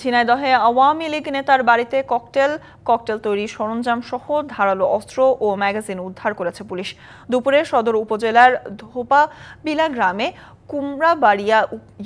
ঝিনাইদহে আওয়ামী লীগ নেতার বাড়িতে cocktail cocktail তৈরি সরঞ্জাম সহ ধারালো অস্ত্র ও ম্যাগাজিন উদ্ধার করেছে পুলিশ দুপুরে সদর উপজেলার ধোপা বিলা গ্রামে কুমড়াবাড়িয়া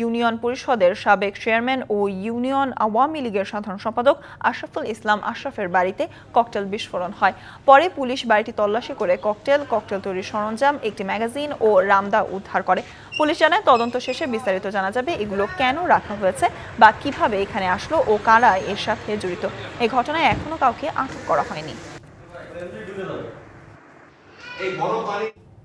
ইউনিয়ন পরিষদের সাবেক চেয়ারম্যান ও ইউনিয়ন আওয়ামী লীগের সাধারণ সম্পাদক আশরাফুল ইসলাম আশরাফের বাড়িতে ককটেল বিস্ফোরণ হয় পরে পুলিশ বাড়িটি তল্লাশি করে ককটেল ককটেল তৈরির সরঞ্জাম একটি ম্যাগাজিন ও রামদা উদ্ধার করে পুলিশ জানায় তদন্ত শেষে বিস্তারিত জানা যাবে এগুলো কেন রাখা হয়েছে বা কিভাবে এখানে আসলো ও কারা এর সাথে জড়িত এই ঘটনায় এখনও কাউকে আটক করা হয়নি এই বড়